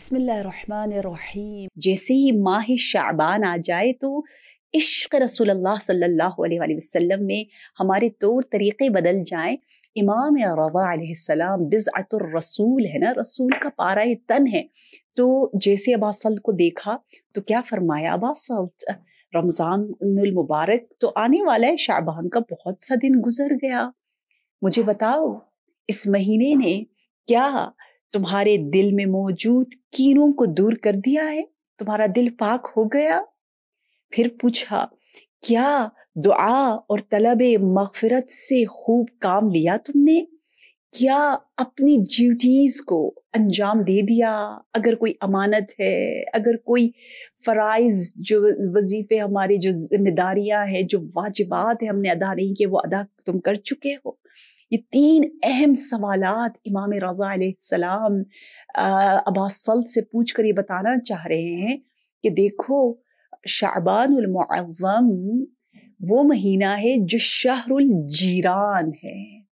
बसमीम जैसे ही माह शाबान आ जाए तो इश्क रसूलुल्लाह सल्लल्लाहु अलैहि में हमारे तौर तरीक़े बदल जाएं इमाम रज़ाम बिज़तरसूल है ना रसूल का पारा तन है तो जैसे अबासल को देखा तो क्या फरमाया अबासल रमज़ान तो आने वाला है शाबान का बहुत सा दिन गुजर गया मुझे बताओ इस महीने ने क्या तुम्हारे दिल में मौजूद कीनों को दूर कर दिया है तुम्हारा दिल पाक हो गया फिर पूछा क्या दुआ और तलब मगफरत से खूब काम लिया तुमने क्या अपनी ड्यूटीज को अंजाम दे दिया अगर कोई अमानत है अगर कोई फ़राइज जो वजीफ़े हमारे जो जिम्मेदारियां हैं जो वाजिबात है हमने अदा नहीं किए वो अदा तुम कर चुके हो ये तीन अहम सवाल इमाम रज़ा सलाम अब्बासल से पूछ कर ये बताना चाह रहे हैं कि देखो शाबानम वो महीना है जो शहरुल जीरान है